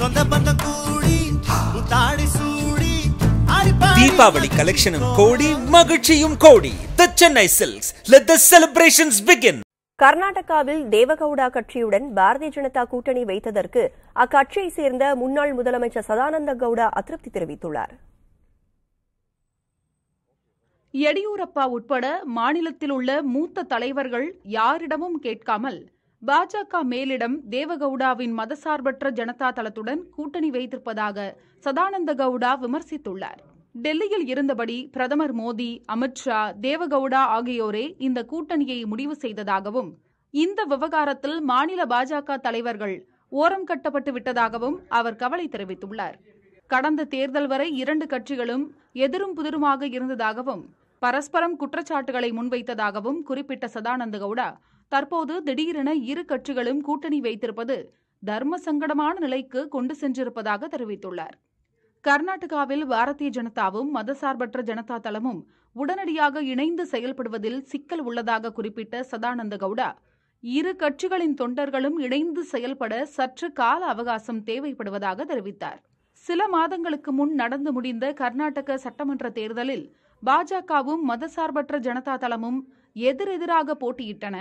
சொந்த பந்தம் கூடி தாடி சூடி தீபாவளி கலெக்ஷனும் கோடி மகிழ்ச்சியும் கோடி the Chennai silks let the celebrations begin கர்நாடகாவில் தேவகவுடா கட்சியுடன் பாரதிய ஜனதா கூட்டணி வைத்ததற்கு அக்கட்சியை சேர்ந்த முன்னாள் முதலமைச்சர் சதானந்த கவுடா அதிருப்தி தெரிவித்துள்ளார் எடியூரப்பா உட்பட மாநிலத்தில் உள்ள மூத்த தலைவர்கள் யாரிடமும் கேட்காமல் பாஜக மேலிடம் தேவகவுடாவின் மதசார்பற்ற ஜனதா தளத்துடன் கூட்டணி வைத்திருப்பதாக சதானந்த கவுடா விமர்சித்துள்ளார் டெல்லியில் இருந்தபடி பிரதமர் மோடி அமித்ஷா தேவகவுடா ஆகியோரே இந்த கூட்டணியை முடிவு செய்ததாகவும் இந்த விவகாரத்தில் மாநில பாஜக தலைவர்கள் ஓரம் கட்டப்பட்டு விட்டதாகவும் அவர் கவலை தெரிவித்துள்ளார் கடந்த தேர்தல் வரை இரண்டு கட்சிகளும் எதிரும் புதிருமாக இருந்ததாகவும் பரஸ்பரம் குற்றச்சாட்டுகளை முன்வைத்ததாகவும் குறிப்பிட்ட சதானந்த கவுடா தற்போது திடீரென இரு கட்சிகளும் கூட்டணி வைத்திருப்பது தர்ம சங்கடமான நிலைக்கு கொண்டு சென்றிருப்பதாக தெரிவித்துள்ளார் கர்நாடகாவில் பாரதிய ஜனதாவும் மதசார்பற்ற ஜனதா தளமும் உடனடியாக இணைந்து செயல்படுவதில் சிக்கல் உள்ளதாக குறிப்பிட்ட சதானந்த கவுடா இரு கட்சிகளின் தொண்டர்களும் இணைந்து செயல்பட சற்று கால அவகாசம் தேவைப்படுவதாக தெரிவித்தார் சில மாதங்களுக்கு முன் நடந்து முடிந்த கர்நாடக சட்டமன்ற தேர்தலில் பாஜகவும் மதசார்பற்ற ஜனதா தளமும் எதிரெதிராக போட்டியிட்டன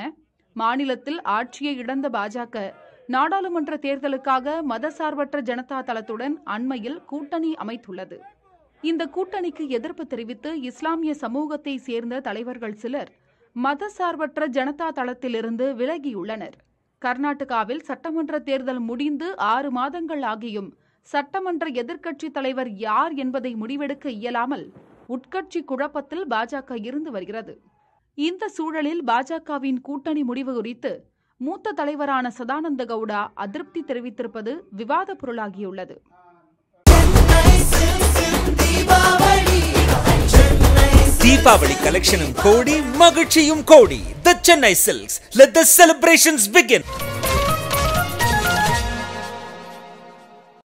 மாநிலத்தில் ஆட்சியை இழந்த பாஜக நாடாளுமன்ற தேர்தலுக்காக மதசார்பற்ற ஜனதா தளத்துடன் அண்மையில் கூட்டணி அமைத்துள்ளது இந்த கூட்டணிக்கு எதிர்ப்பு தெரிவித்து இஸ்லாமிய சமூகத்தை சேர்ந்த தலைவர்கள் சிலர் மதசார்பற்ற ஜனதா தளத்திலிருந்து விலகியுள்ளனர் கர்நாடகாவில் சட்டமன்ற தேர்தல் முடிந்து ஆறு மாதங்கள் ஆகியும் சட்டமன்ற எதிர்க்கட்சித் தலைவர் யார் என்பதை முடிவெடுக்க இயலாமல் உட்கட்சி குழப்பத்தில் பாஜக இருந்து வருகிறது இந்த சூழலில் பாஜகவின் கூட்டணி முடிவு குறித்து மூத்த தலைவரான சதானந்த கவுடா அதிருப்தி தெரிவித்திருப்பது விவாத பொருளாகியுள்ளது தீபாவளி கலெக்ஷனும் கோடி மகிழ்ச்சியும் கோடி the Chennai silks let the celebrations begin